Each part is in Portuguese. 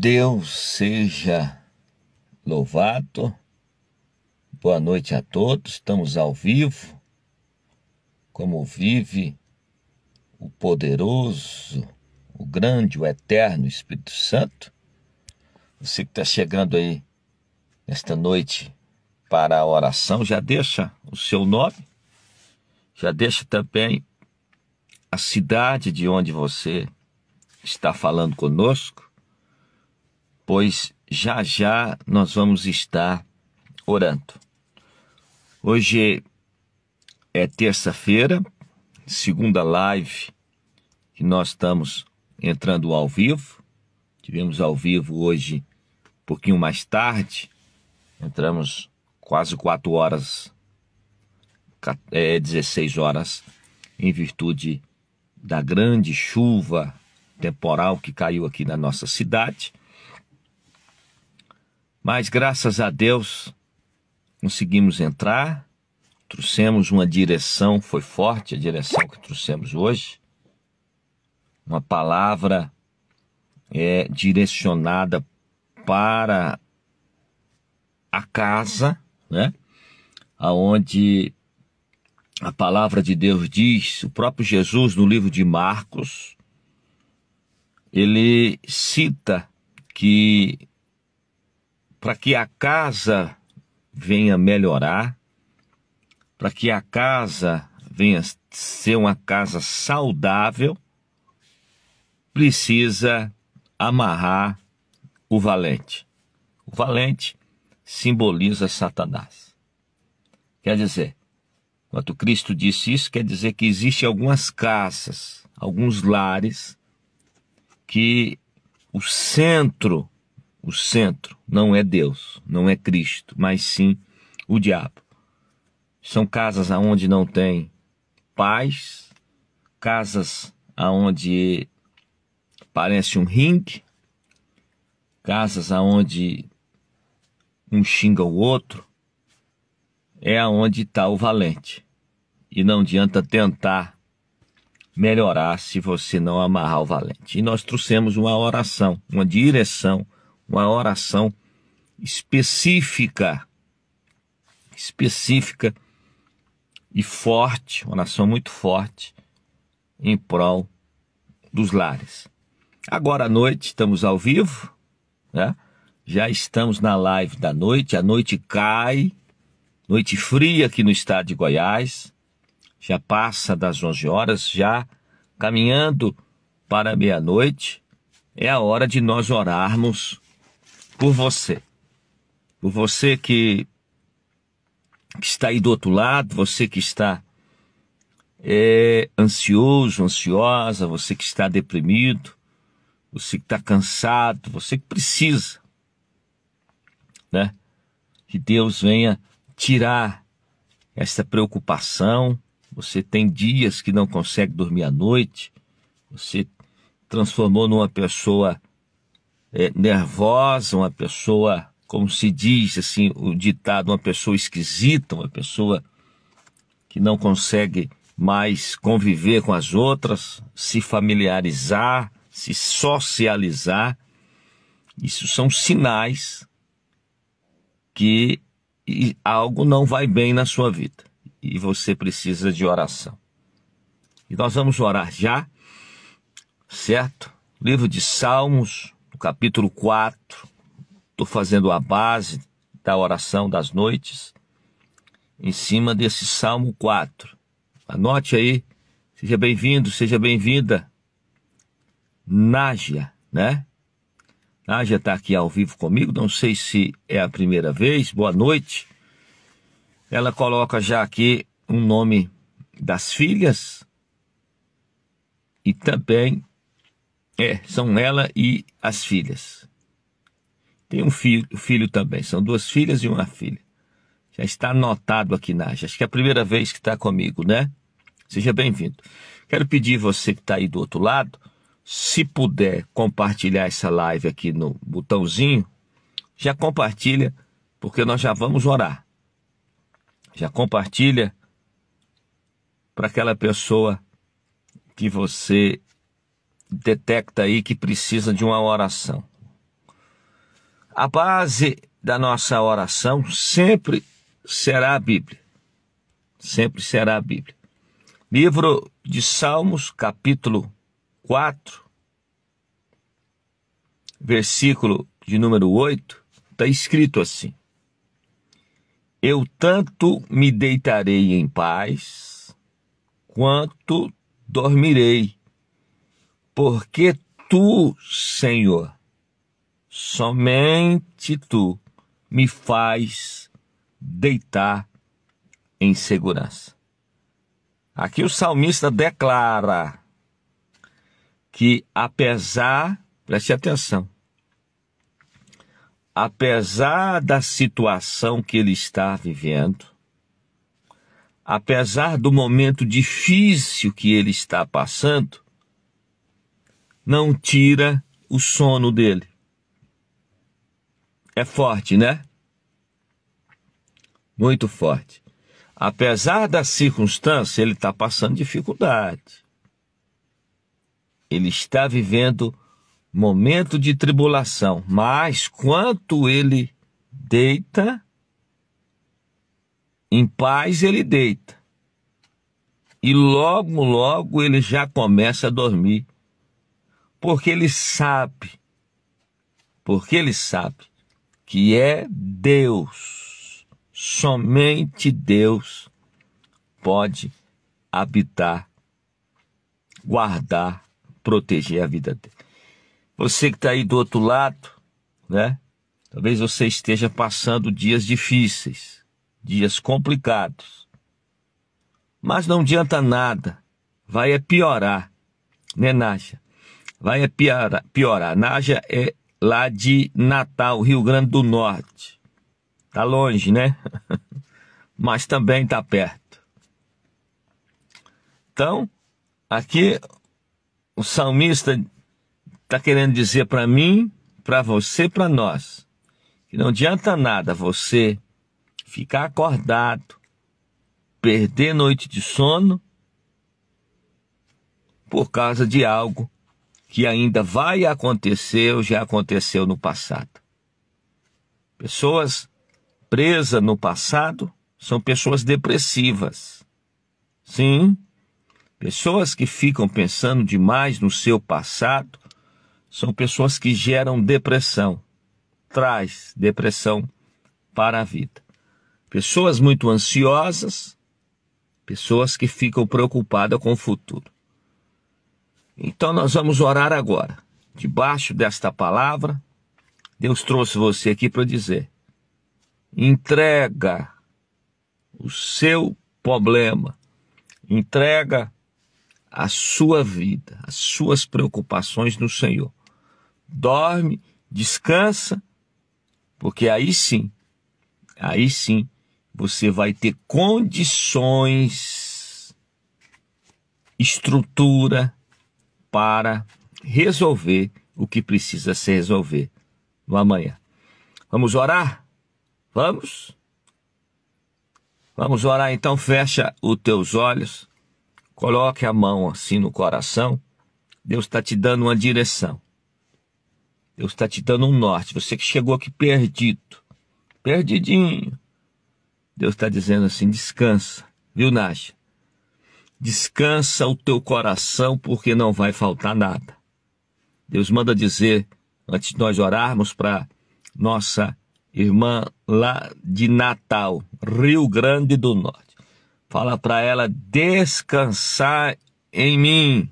Deus seja louvado. Boa noite a todos. Estamos ao vivo. Como vive o poderoso, o grande, o eterno Espírito Santo. Você que está chegando aí nesta noite para a oração, já deixa o seu nome, já deixa também a cidade de onde você está falando conosco pois já já nós vamos estar orando. Hoje é terça-feira, segunda live que nós estamos entrando ao vivo. Tivemos ao vivo hoje um pouquinho mais tarde. Entramos quase quatro horas, é, 16 horas, em virtude da grande chuva temporal que caiu aqui na nossa cidade. Mas graças a Deus conseguimos entrar, trouxemos uma direção, foi forte a direção que trouxemos hoje, uma palavra é, direcionada para a casa, né? Aonde a palavra de Deus diz, o próprio Jesus no livro de Marcos, ele cita que para que a casa venha melhorar, para que a casa venha ser uma casa saudável, precisa amarrar o valente. O valente simboliza Satanás. Quer dizer, quando Cristo disse isso, quer dizer que existem algumas casas, alguns lares, que o centro o centro não é Deus, não é Cristo, mas sim o diabo. São casas aonde não tem paz, casas aonde parece um ringue, casas aonde um xinga o outro, é aonde está o valente. E não adianta tentar melhorar se você não amarrar o valente. E nós trouxemos uma oração, uma direção uma oração específica, específica e forte, uma oração muito forte em prol dos lares. Agora à noite estamos ao vivo, né? Já estamos na live da noite, a noite cai, noite fria aqui no estado de Goiás, já passa das 11 horas, já caminhando para meia-noite, é a hora de nós orarmos por você. Por você que, que está aí do outro lado, você que está é, ansioso, ansiosa, você que está deprimido, você que está cansado, você que precisa, né? Que Deus venha tirar essa preocupação. Você tem dias que não consegue dormir à noite, você transformou numa pessoa é, nervosa, uma pessoa, como se diz assim, o ditado, uma pessoa esquisita, uma pessoa que não consegue mais conviver com as outras, se familiarizar, se socializar. Isso são sinais que algo não vai bem na sua vida e você precisa de oração. E nós vamos orar já, certo? Livro de Salmos, capítulo 4, estou fazendo a base da oração das noites em cima desse Salmo 4. Anote aí, seja bem-vindo, seja bem-vinda. Nájia, né? Nájia está aqui ao vivo comigo, não sei se é a primeira vez, boa noite. Ela coloca já aqui um nome das filhas e também é, são ela e as filhas. Tem um filho, filho também, são duas filhas e uma filha. Já está anotado aqui, Naja. Acho que é a primeira vez que está comigo, né? Seja bem-vindo. Quero pedir você que está aí do outro lado, se puder compartilhar essa live aqui no botãozinho, já compartilha, porque nós já vamos orar. Já compartilha para aquela pessoa que você detecta aí que precisa de uma oração. A base da nossa oração sempre será a Bíblia. Sempre será a Bíblia. Livro de Salmos, capítulo 4, versículo de número 8, está escrito assim: Eu tanto me deitarei em paz, quanto dormirei porque tu, Senhor, somente tu me faz deitar em segurança. Aqui o salmista declara que, apesar, preste atenção, apesar da situação que ele está vivendo, apesar do momento difícil que ele está passando, não tira o sono dele. É forte, né? Muito forte. Apesar da circunstância, ele está passando dificuldade. Ele está vivendo momento de tribulação, mas quanto ele deita, em paz ele deita. E logo, logo ele já começa a dormir porque ele sabe, porque ele sabe que é Deus, somente Deus pode habitar, guardar, proteger a vida dele. Você que está aí do outro lado, né? Talvez você esteja passando dias difíceis, dias complicados. Mas não adianta nada, vai é piorar, né, Nasha? vai piorar. piorar. Naja é lá de Natal, Rio Grande do Norte. Tá longe, né? Mas também tá perto. Então, aqui o salmista está querendo dizer para mim, para você, para nós, que não adianta nada você ficar acordado, perder noite de sono por causa de algo que ainda vai acontecer ou já aconteceu no passado. Pessoas presas no passado são pessoas depressivas. Sim, pessoas que ficam pensando demais no seu passado são pessoas que geram depressão, traz depressão para a vida. Pessoas muito ansiosas, pessoas que ficam preocupadas com o futuro. Então nós vamos orar agora. Debaixo desta palavra, Deus trouxe você aqui para dizer: entrega o seu problema, entrega a sua vida, as suas preocupações no Senhor. Dorme, descansa, porque aí sim, aí sim, você vai ter condições, estrutura, para resolver o que precisa ser resolver no amanhã. Vamos orar? Vamos? Vamos orar então, fecha os teus olhos, coloque a mão assim no coração. Deus está te dando uma direção. Deus está te dando um norte. Você que chegou aqui perdido, perdidinho. Deus está dizendo assim: descansa, viu, Nasha? Descansa o teu coração, porque não vai faltar nada. Deus manda dizer, antes de nós orarmos para nossa irmã lá de Natal, Rio Grande do Norte. Fala para ela descansar em mim.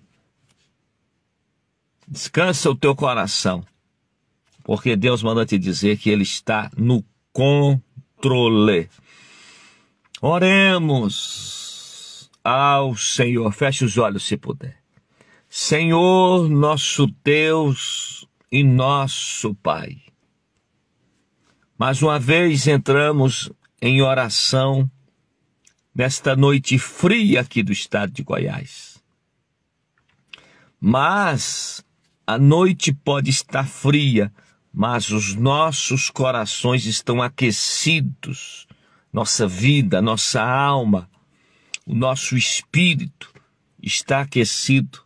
Descansa o teu coração, porque Deus manda te dizer que Ele está no controle. Oremos ao Senhor. Feche os olhos se puder. Senhor, nosso Deus e nosso Pai. Mais uma vez entramos em oração nesta noite fria aqui do estado de Goiás. Mas a noite pode estar fria, mas os nossos corações estão aquecidos, nossa vida, nossa alma o nosso espírito está aquecido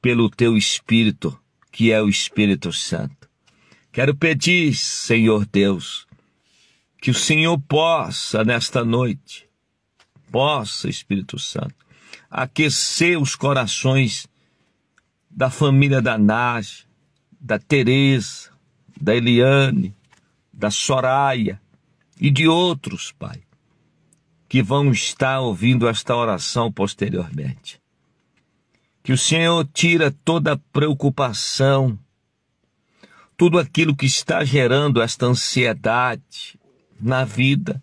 pelo teu espírito, que é o Espírito Santo. Quero pedir, Senhor Deus, que o Senhor possa nesta noite, possa, Espírito Santo, aquecer os corações da família da Nage, da Teresa, da Eliane, da Soraya e de outros, Pai, que vão estar ouvindo esta oração posteriormente. Que o Senhor tira toda preocupação, tudo aquilo que está gerando esta ansiedade na vida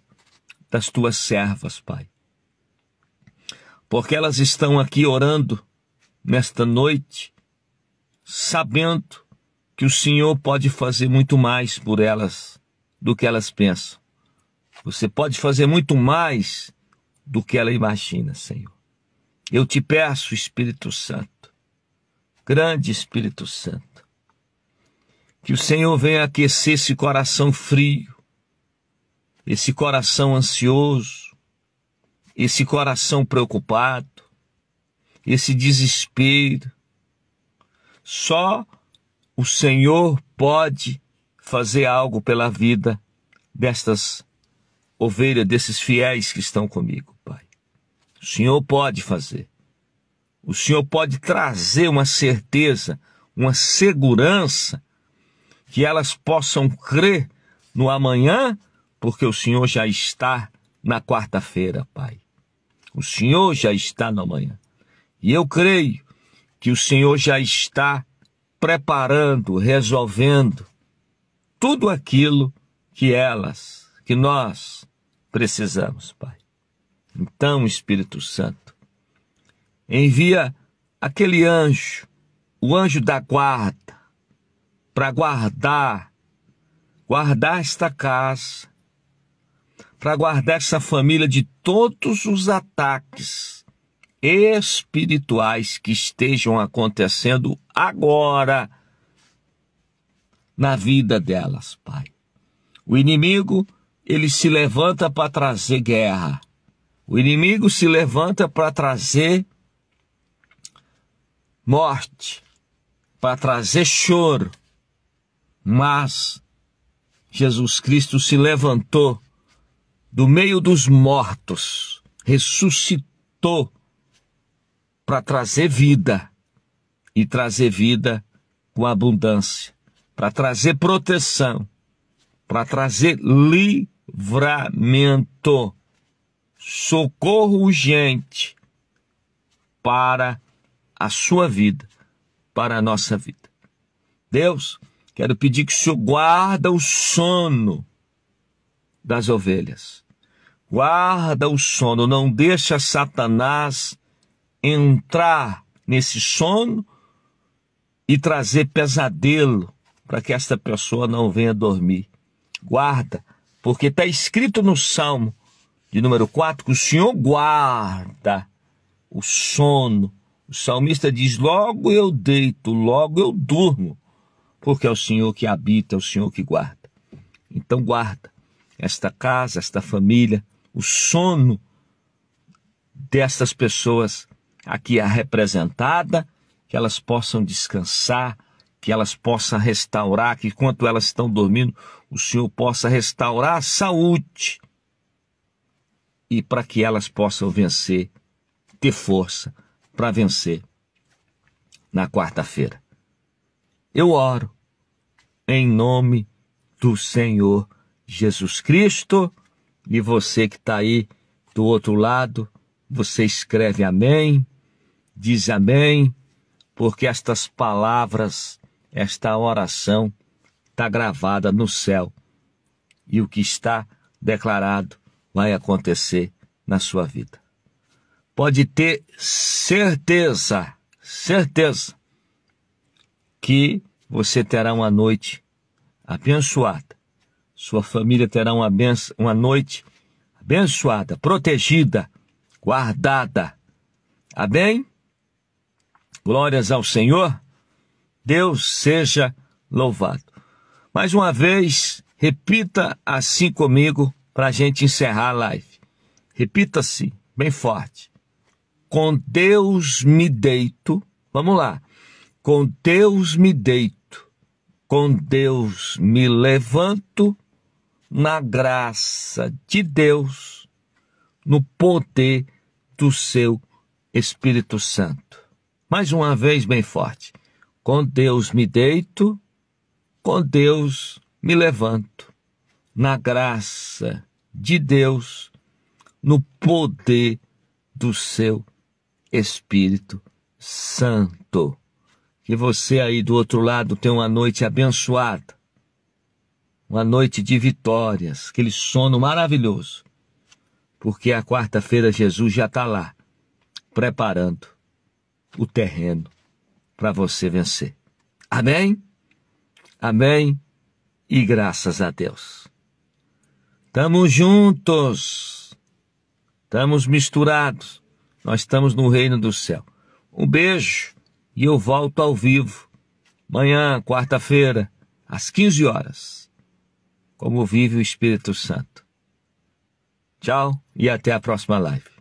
das tuas servas, Pai. Porque elas estão aqui orando nesta noite, sabendo que o Senhor pode fazer muito mais por elas do que elas pensam. Você pode fazer muito mais do que ela imagina, Senhor. Eu te peço, Espírito Santo, grande Espírito Santo, que o Senhor venha aquecer esse coração frio, esse coração ansioso, esse coração preocupado, esse desespero. Só o Senhor pode fazer algo pela vida destas pessoas ovelha desses fiéis que estão comigo, Pai. O Senhor pode fazer. O Senhor pode trazer uma certeza, uma segurança, que elas possam crer no amanhã, porque o Senhor já está na quarta-feira, Pai. O Senhor já está no amanhã. E eu creio que o Senhor já está preparando, resolvendo tudo aquilo que elas, que nós precisamos, Pai. Então, Espírito Santo, envia aquele anjo, o anjo da guarda, para guardar, guardar esta casa, para guardar essa família de todos os ataques espirituais que estejam acontecendo agora na vida delas, Pai. O inimigo ele se levanta para trazer guerra. O inimigo se levanta para trazer morte, para trazer choro. Mas Jesus Cristo se levantou do meio dos mortos, ressuscitou para trazer vida e trazer vida com abundância, para trazer proteção, para trazer liberdade livramento, socorro urgente para a sua vida, para a nossa vida. Deus, quero pedir que o Senhor guarda o sono das ovelhas. Guarda o sono, não deixa Satanás entrar nesse sono e trazer pesadelo para que esta pessoa não venha dormir. Guarda porque está escrito no Salmo de número 4 que o Senhor guarda o sono. O salmista diz: Logo eu deito, logo eu durmo, porque é o Senhor que habita, é o Senhor que guarda. Então, guarda esta casa, esta família, o sono destas pessoas aqui é representada, que elas possam descansar, que elas possam restaurar, que enquanto elas estão dormindo, o Senhor possa restaurar a saúde e para que elas possam vencer, ter força para vencer na quarta-feira. Eu oro em nome do Senhor Jesus Cristo e você que está aí do outro lado, você escreve amém, diz amém, porque estas palavras esta oração está gravada no céu e o que está declarado vai acontecer na sua vida. Pode ter certeza, certeza, que você terá uma noite abençoada, sua família terá uma, uma noite abençoada, protegida, guardada. Amém? Glórias ao Senhor. Deus seja louvado. Mais uma vez, repita assim comigo para a gente encerrar a live. Repita-se, bem forte. Com Deus me deito. Vamos lá. Com Deus me deito. Com Deus me levanto. Na graça de Deus, no poder do seu Espírito Santo. Mais uma vez, bem forte com Deus me deito, com Deus me levanto. Na graça de Deus, no poder do seu Espírito Santo. Que você aí do outro lado tenha uma noite abençoada, uma noite de vitórias, aquele sono maravilhoso, porque a quarta-feira Jesus já está lá, preparando o terreno para você vencer. Amém? Amém e graças a Deus. Estamos juntos, estamos misturados, nós estamos no reino do céu. Um beijo e eu volto ao vivo amanhã, quarta-feira, às 15 horas. Como vive o Espírito Santo. Tchau e até a próxima live.